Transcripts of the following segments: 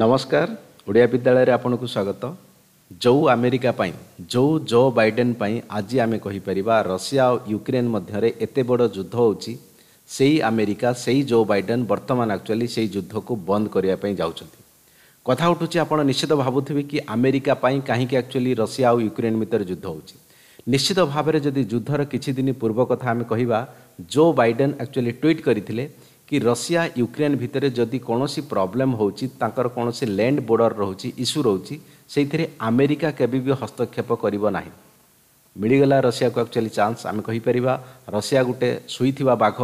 ନମସ୍କାର ଓଡ଼ିଆ ବିଦ୍ୟାଳୟରେ ଆପଣଙ୍କୁ ସ୍ୱାଗତ ଯେଉଁ ଆମେରିକା ପାଇଁ ଯେଉଁ ଜୋ ବାଇଡେନ୍ ପାଇଁ ଆଜି ଆମେ କହିପାରିବା ରଷିଆ ଆଉ ୟୁକ୍ରେନ୍ ମଧ୍ୟରେ ଏତେ ବଡ଼ ଯୁଦ୍ଧ ହେଉଛି ସେଇ ଆମେରିକା ସେଇ ଜୋ ବାଇଡେନ୍ ବର୍ତ୍ତମାନ ଆକ୍ଚୁଆଲି ସେଇ ଯୁଦ୍ଧକୁ ବନ୍ଦ କରିବା ପାଇଁ ଯାଉଛନ୍ତି କଥା ଉଠୁଛି ଆପଣ ନିଶ୍ଚିତ ଭାବୁଥିବେ କି ଆମେରିକା ପାଇଁ କାହିଁକି ଆକ୍ଚୁଆଲି ରଷିଆ ଆଉ ୟୁକ୍ରେନ୍ ଭିତରେ ଯୁଦ୍ଧ ହେଉଛି ନିଶ୍ଚିତ ଭାବରେ ଯଦି ଯୁଦ୍ଧର କିଛି ଦିନ ପୂର୍ବ କଥା ଆମେ କହିବା ଜୋ ବାଇଡେନ୍ ଆକ୍ଚୁଆଲି ଟ୍ୱିଟ୍ କରିଥିଲେ କି ରଷିଆ ୟୁକ୍ରେନ୍ ଭିତରେ ଯଦି କୌଣସି ପ୍ରୋବ୍ଲେମ୍ ହେଉଛି ତାଙ୍କର କୌଣସି ଲ୍ୟାଣ୍ଡ ବୋର୍ଡ଼ର ରହୁଛି ଇସ୍ୟୁ ରହୁଛି ସେଇଥିରେ ଆମେରିକା କେବେ ବି ହସ୍ତକ୍ଷେପ କରିବ ନାହିଁ ମିଳିଗଲା ରଷିଆକୁ ଆକ୍ଚୁଆଲି ଚାନ୍ସ ଆମେ କହିପାରିବା ରଷିଆ ଗୋଟେ ଶୋଇଥିବା ବାଘ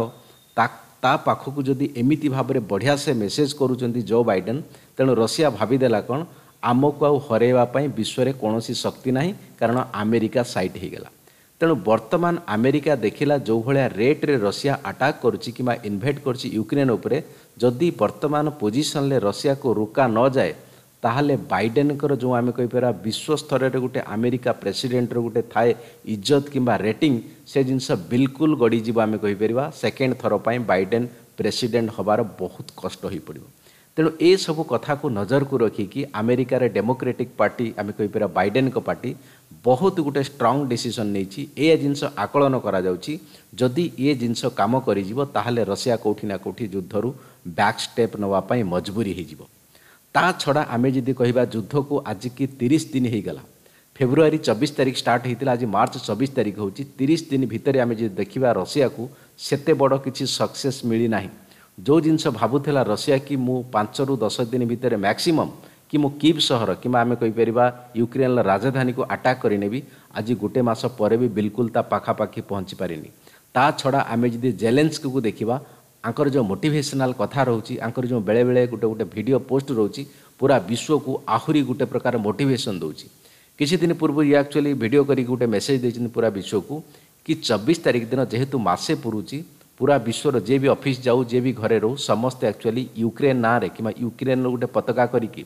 ତା ପାଖକୁ ଯଦି ଏମିତି ଭାବରେ ବଢ଼ିଆ ସେ ମେସେଜ୍ କରୁଛନ୍ତି ଜୋ ବାଇଡେନ୍ ତେଣୁ ରଷିଆ ଭାବିଦେଲା କ'ଣ ଆମକୁ ଆଉ ହରାଇବା ପାଇଁ ବିଶ୍ୱରେ କୌଣସି ଶକ୍ତି ନାହିଁ କାରଣ ଆମେରିକା ସାଇଟ୍ ହୋଇଗଲା ତେଣୁ ବର୍ତ୍ତମାନ ଆମେରିକା ଦେଖିଲା ଯେଉଁ ଭଳିଆ ରେଟ୍ରେ ରଷିଆ ଆଟାକ୍ କରୁଛି କିମ୍ବା ଇନଭେଟ୍ କରୁଛି ୟୁକ୍ରେନ୍ ଉପରେ ଯଦି ବର୍ତ୍ତମାନ ପୋଜିସନ୍ରେ ରଷିଆକୁ ରୋକା ନଯାଏ ତାହେଲେ ବାଇଡେନଙ୍କର ଯେଉଁ ଆମେ କହିପାରିବା ବିଶ୍ୱ ସ୍ତରରେ ଗୋଟେ ଆମେରିକା ପ୍ରେସିଡେଣ୍ଟର ଗୋଟେ ଥାଏ ଇଜ୍ଜତ କିମ୍ବା ରେଟିଂ ସେ ଜିନିଷ ବିଲକୁଲ ଗଡ଼ିଯିବ ଆମେ କହିପାରିବା ସେକେଣ୍ଡ ଥର ପାଇଁ ବାଇଡେନ ପ୍ରେସିଡେଣ୍ଟ ହେବାର ବହୁତ କଷ୍ଟ ହୋଇପଡ଼ିବ ତେଣୁ ଏସବୁ କଥାକୁ ନଜରକୁ ରଖିକି ଆମେରିକାର ଡେମୋକ୍ରେଟିକ୍ ପାର୍ଟି ଆମେ କହିପାରିବା ବାଇଡେନ୍ଙ୍କ ପାର୍ଟି ବହୁତ ଗୋଟେ ଷ୍ଟ୍ରଙ୍ଗ ଡିସିସନ୍ ନେଇଛି ଏ ଜିନିଷ ଆକଳନ କରାଯାଉଛି ଯଦି ଏ ଜିନିଷ କାମ କରିଯିବ ତାହେଲେ ରଷିଆ କେଉଁଠି ନା କେଉଁଠି ଯୁଦ୍ଧରୁ ବ୍ୟାକ୍ ଷ୍ଟେପ୍ ନେବା ପାଇଁ ମଜବୁରୀ ହୋଇଯିବ ତା ଛଡ଼ା ଆମେ ଯଦି କହିବା ଯୁଦ୍ଧକୁ ଆଜିକି ତିରିଶ ଦିନ ହୋଇଗଲା ଫେବୃଆରୀ ଚବିଶ ତାରିଖ ଷ୍ଟାର୍ଟ ହୋଇଥିଲା ଆଜି ମାର୍ଚ୍ଚ ଚବିଶ ତାରିଖ ହେଉଛି ତିରିଶ ଦିନ ଭିତରେ ଆମେ ଯଦି ଦେଖିବା ରଷିଆକୁ ସେତେ ବଡ଼ କିଛି ସକ୍ସେସ୍ ମିଳିନାହିଁ ଯେଉଁ ଜିନିଷ ଭାବୁଥିଲା ରଷିଆ କି ମୁଁ ପାଞ୍ଚରୁ ଦଶ ଦିନ ଭିତରେ ମ୍ୟାକ୍ସିମମ୍ କି ମୁଁ କିଭ୍ ସହର କିମ୍ବା ଆମେ କହିପାରିବା ୟୁକ୍ରେନ୍ର ରାଜଧାନୀକୁ ଆଟାକ୍ କରିନେବି ଆଜି ଗୋଟେ ମାସ ପରେ ବି ବିଲକୁଲ ତା ପାଖାପାଖି ପହଞ୍ଚି ପାରିନି ତା ଛଡ଼ା ଆମେ ଯଦି ଜେଲେନ୍ସକୁ ଦେଖିବା ଆଙ୍କର ଯେଉଁ ମୋଟିଭେସନାଲ୍ କଥା ରହୁଛି ଆଙ୍କର ଯେଉଁ ବେଳେବେଳେ ଗୋଟେ ଗୋଟେ ଭିଡ଼ିଓ ପୋଷ୍ଟ ରହୁଛି ପୁରା ବିଶ୍ୱକୁ ଆହୁରି ଗୋଟେ ପ୍ରକାର ମୋଟିଭେସନ୍ ଦେଉଛି କିଛି ଦିନ ପୂର୍ବରୁ ଇଏ ଆକ୍ଚୁଆଲି ଭିଡ଼ିଓ କରିକି ଗୋଟେ ମେସେଜ୍ ଦେଇଛନ୍ତି ପୁରା ବିଶ୍ୱକୁ କି ଚବିଶ ତାରିଖ ଦିନ ଯେହେତୁ ମାସେ ପୁରୁଛି ପୁରା ବିଶ୍ୱର ଯିଏ ବି ଅଫିସ୍ ଯାଉ ଯିଏ ବି ଘରେ ରହୁ ସମସ୍ତେ ଆକ୍ଚୁଆଲି ୟୁକ୍ରେନ୍ ନାଁରେ କିମ୍ବା ୟୁକ୍ରେନ୍ର ଗୋଟେ ପତାକା କରିକି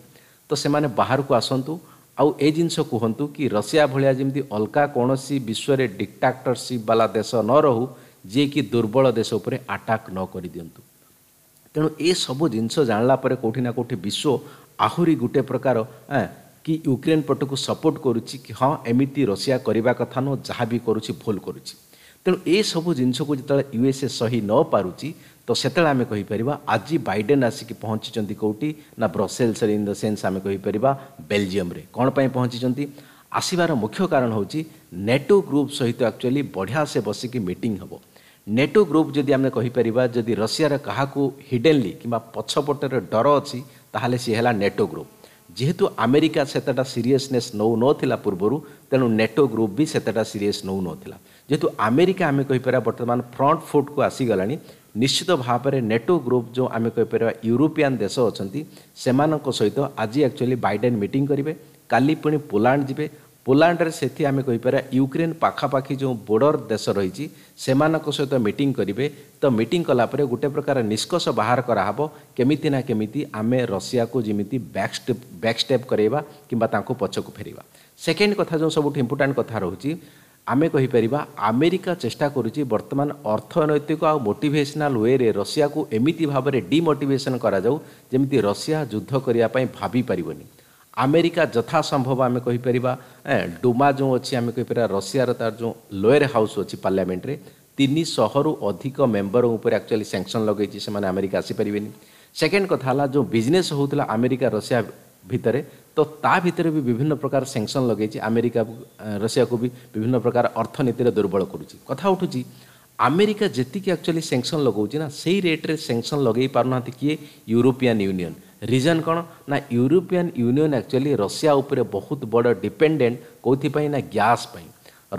ତ ସେମାନେ ବାହାରକୁ ଆସନ୍ତୁ ଆଉ ଏ ଜିନିଷ କୁହନ୍ତୁ କି ରଷିଆ ଭଳିଆ ଯେମିତି ଅଲଗା କୌଣସି ବିଶ୍ୱରେ ଡିକ୍ଟାକ୍ଟରସିପ୍ ବାଲା ଦେଶ ନ ରହୁ ଯିଏକି ଦୁର୍ବଳ ଦେଶ ଉପରେ ଆଟାକ୍ ନ କରିଦିଅନ୍ତୁ ତେଣୁ ଏସବୁ ଜିନିଷ ଜାଣିଲା ପରେ କେଉଁଠି ନା କେଉଁଠି ବିଶ୍ୱ ଆହୁରି ଗୋଟେ ପ୍ରକାର କି ୟୁକ୍ରେନ୍ ପଟକୁ ସପୋର୍ଟ କରୁଛି କି ହଁ ଏମିତି ରଷିଆ କରିବା କଥା ନୁହଁ ଯାହା ବି କରୁଛି ଭୁଲ କରୁଛି ତେଣୁ ଏସବୁ ଜିନିଷକୁ ଯେତେବେଳେ ୟୁଏସ୍ଏ ସହି ନ ପାରୁଛି ତ ସେତେବେଳେ ଆମେ କହିପାରିବା ଆଜି ବାଇଡେନ୍ ଆସିକି ପହଞ୍ଚିଛନ୍ତି କେଉଁଠି ନା ବ୍ରସେଲ୍ସରେ ଇନ୍ ଦ ସେନ୍ସ ଆମେ କହିପାରିବା ବେଲଜିୟମରେ କ'ଣ ପାଇଁ ପହଞ୍ଚିଛନ୍ତି ଆସିବାର ମୁଖ୍ୟ କାରଣ ହେଉଛି ନେଟୋ ଗ୍ରୁପ୍ ସହିତ ଆକ୍ଚୁଆଲି ବଢ଼ିଆ ସେ ବସିକି ମିଟିଂ ହେବ ନେଟୋ ଗ୍ରୁପ୍ ଯଦି ଆମେ କହିପାରିବା ଯଦି ରଷିଆର କାହାକୁ ହିଡେନଲି କିମ୍ବା ପଛପଟରେ ଡର ଅଛି ତାହେଲେ ସିଏ ହେଲା ନେଟୋ ଗ୍ରୁପ୍ ଯେହେତୁ ଆମେରିକା ସେତେଟା ସିରିୟସନେସ୍ ନେଉନଥିଲା ପୂର୍ବରୁ ତେଣୁ ନେଟୋ ଗ୍ରୁପ୍ ବି ସେତେଟା ସିରିୟସ୍ ନେଉନଥିଲା ଯେହେତୁ ଆମେରିକା ଆମେ କହିପାରିବା ବର୍ତ୍ତମାନ ଫ୍ରଣ୍ଟ ଫୁଟ୍କୁ ଆସିଗଲାଣି ନିଶ୍ଚିତ ଭାବରେ ନେଟୋ ଗ୍ରୁପ୍ ଯେଉଁ ଆମେ କହିପାରିବା ୟୁରୋପିଆନ୍ ଦେଶ ଅଛନ୍ତି ସେମାନଙ୍କ ସହିତ ଆଜି ଆକ୍ଚୁଆଲି ବାଇଡେନ୍ ମିଟିଂ କରିବେ କାଲି ପୁଣି ପୋଲାଣ୍ଡ ଯିବେ ପୋଲାଣ୍ଡରେ ସେଠି ଆମେ କହିପାରିବା ୟୁକ୍ରେନ୍ ପାଖାପାଖି ଯେଉଁ ବୋର୍ଡ଼ର ଦେଶ ରହିଛି ସେମାନଙ୍କ ସହିତ ମିଟିଂ କରିବେ ତ ମିଟିଂ କଲାପରେ ଗୋଟେ ପ୍ରକାର ନିଷ୍କର୍ଷ ବାହାର କରାହେବ କେମିତି ନା କେମିତି ଆମେ ରଷିଆକୁ ଯେମିତି ବ୍ୟାକ୍ ଷ୍ଟେପ୍ ବ୍ୟାକ୍ ଷ୍ଟେପ୍ କରାଇବା କିମ୍ବା ତାଙ୍କୁ ପଛକୁ ଫେରିବା ସେକେଣ୍ଡ କଥା ଯେଉଁ ସବୁଠୁ ଇମ୍ପୋର୍ଟାଣ୍ଟ କଥା ରହୁଛି ଆମେ କହିପାରିବା ଆମେରିକା ଚେଷ୍ଟା କରୁଛି ବର୍ତ୍ତମାନ ଅର୍ଥନୈତିକ ଆଉ ମୋଟିଭେସନାଲ୍ ୱେରେ ରଷିଆକୁ ଏମିତି ଭାବରେ ଡିମୋଟିଭେସନ୍ କରାଯାଉ ଯେମିତି ରଷିଆ ଯୁଦ୍ଧ କରିବା ପାଇଁ ଭାବିପାରିବନି ଆମେରିକା ଯଥାସମ୍ଭବ ଆମେ କହିପାରିବା ଡୁମା ଯେଉଁ ଅଛି ଆମେ କହିପାରିବା ରଷିଆର ତା'ର ଯେଉଁ ଲୋୟର ହାଉସ୍ ଅଛି ପାର୍ଲାମେଣ୍ଟରେ ତିନିଶହରୁ ଅଧିକ ମେମ୍ବରଙ୍କ ଉପରେ ଆକ୍ଚୁଆଲି ସ୍ୟାଙ୍କସନ୍ ଲଗେଇଛି ସେମାନେ ଆମେରିକା ଆସିପାରିବେନି ସେକେଣ୍ଡ କଥା ହେଲା ଯେଉଁ ବିଜନେସ୍ ହେଉଥିଲା ଆମେରିକା ରଷିଆ ଭିତରେ ତ ତା ଭିତରେ ବି ବିଭିନ୍ନ ପ୍ରକାର ସ୍ୟାଙ୍କସନ୍ ଲଗେଇଛି ଆମେରିକା ରଷିଆକୁ ବି ବିଭିନ୍ନ ପ୍ରକାର ଅର୍ଥନୀତିରେ ଦୁର୍ବଳ କରୁଛି କଥା ଉଠୁଛି ଆମେରିକା ଯେତିକି ଆକ୍ଚୁଆଲି ସେଙ୍କସନ୍ ଲଗାଉଛି ନା ସେଇ ରେଟ୍ରେ ସେଙ୍କସନ୍ ଲଗାଇ ପାରୁନାହାନ୍ତି କିଏ ୟୁରୋପିଆନ୍ ୟୁନିୟନ୍ ରିଜନ୍ କ'ଣ ନା ୟୁରୋପିଆନ୍ ୟୁନିୟନ୍ ଆକ୍ଚୁଆଲି ରଷିଆ ଉପରେ ବହୁତ ବଡ଼ ଡିପେଣ୍ଡେଣ୍ଟ କେଉଁଥିପାଇଁ ନା ଗ୍ୟାସ୍ ପାଇଁ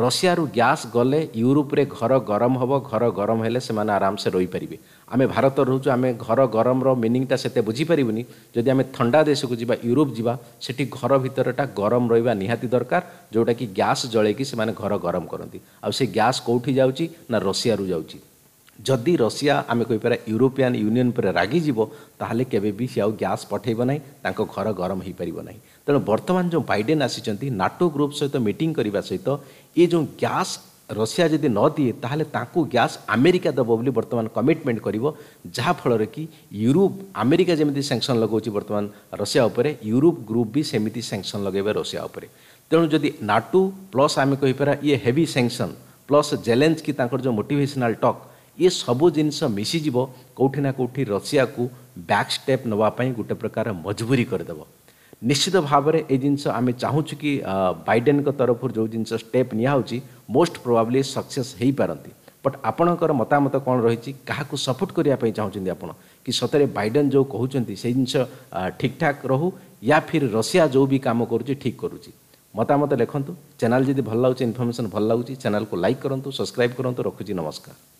ରଷିଆରୁ ଗ୍ୟାସ୍ ଗଲେ ୟୁରୋପରେ ଘର ଗରମ ହେବ ଘର ଗରମ ହେଲେ ସେମାନେ ଆରାମସେ ରହିପାରିବେ ଆମେ ଭାରତରେ ରହୁଛୁ ଆମେ ଘର ଗରମର ମିନିଂଟା ସେତେ ବୁଝିପାରିବୁନି ଯଦି ଆମେ ଥଣ୍ଡା ଦେଶକୁ ଯିବା ୟୁରୋପ ଯିବା ସେଠି ଘର ଭିତରଟା ଗରମ ରହିବା ନିହାତି ଦରକାର ଯେଉଁଟାକି ଗ୍ୟାସ୍ ଜଳେଇକି ସେମାନେ ଘର ଗରମ କରନ୍ତି ଆଉ ସେ ଗ୍ୟାସ୍ କେଉଁଠି ଯାଉଛି ନା ରଷିଆରୁ ଯାଉଛି ଯଦି ରଷିଆ ଆମେ କହିପାରିବା ୟୁରୋପିଆନ୍ ୟୁନିୟନ୍ ଉପରେ ରାଗିଯିବ ତାହେଲେ କେବେ ବି ସେ ଆଉ ଗ୍ୟାସ୍ ପଠାଇବ ନାହିଁ ତାଙ୍କ ଘର ଗରମ ହୋଇପାରିବ ନାହିଁ ତେଣୁ ବର୍ତ୍ତମାନ ଯେଉଁ ବାଇଡେନ୍ ଆସିଛନ୍ତି ନାଟୋ ଗ୍ରୁପ୍ ସହିତ ମିଟିଂ କରିବା ସହିତ ଏ ଯେଉଁ ଗ୍ୟାସ୍ ରଷିଆ ଯଦି ନ ଦିଏ ତାହେଲେ ତାଙ୍କୁ ଗ୍ୟାସ୍ ଆମେରିକା ଦେବ ବୋଲି ବର୍ତ୍ତମାନ କମିଟମେଣ୍ଟ କରିବ ଯାହାଫଳରେ କି ୟୁରୋପ ଆମେରିକା ଯେମିତି ସାଙ୍କସନ୍ ଲଗାଉଛି ବର୍ତ୍ତମାନ ରଷିଆ ଉପରେ ୟୁରୋପ ଗ୍ରୁପ୍ ବି ସେମିତି ସାଙ୍କସନ୍ ଲଗାଇବେ ରଷିଆ ଉପରେ ତେଣୁ ଯଦି ନାଟୁ ପ୍ଲସ୍ ଆମେ କହିପାରିବା ଇଏ ହେଭି ସାଙ୍କସନ୍ ପ୍ଲସ୍ ଜେଲେନ୍ସ କି ତାଙ୍କର ଯେଉଁ ମୋଟିଭେସନାଲ୍ ଟକ୍ ये सबु जिनिष ମିଶିଯିବ କେଉଁଠି ନା କେଉଁଠି ରଷିଆକୁ ବ୍ୟାକ୍ ଷ୍ଟେପ୍ ନେବା ପାଇଁ ଗୋଟେ ପ୍ରକାର ମଜବୁରୀ କରିଦେବ ନିଶ୍ଚିତ ଭାବରେ ଏ ଜିନିଷ ଆମେ ଚାହୁଁଛୁ କି ବାଇଡେନ୍ଙ୍କ ତରଫରୁ ଯେଉଁ ଜିନିଷ ଷ୍ଟେପ୍ ନିଆହେଉଛି ମୋଷ୍ଟ ପ୍ରୋବାବ୍ଲି ସକ୍ସେସ୍ ହୋଇପାରନ୍ତି ବଟ୍ ଆପଣଙ୍କର ମତାମତ କ'ଣ ରହିଛି କାହାକୁ ସପୋର୍ଟ କରିବା ପାଇଁ ଚାହୁଁଛନ୍ତି ଆପଣ କି ସତରେ ବାଇଡେନ୍ ଯେଉଁ କହୁଛନ୍ତି ସେଇ ଜିନିଷ ଠିକ୍ଠାକ୍ ରହୁ ୟା ଫିର୍ ରଷିଆ ଯେଉଁ ବି କାମ କରୁଛି ଠିକ୍ କରୁଛି ମତାମତ ଲେଖନ୍ତୁ ଚ୍ୟାନେଲ୍ ଯଦି ଭଲ ଲାଗୁଛି ଇନଫର୍ମେସନ୍ ଭଲ ଲାଗୁଛି ଚ୍ୟାନେଲ୍କୁ ଲାଇକ୍ କରନ୍ତୁ ସବସ୍କ୍ରାଇବ୍ କରନ୍ତୁ ରଖୁଛି ନମସ୍କାର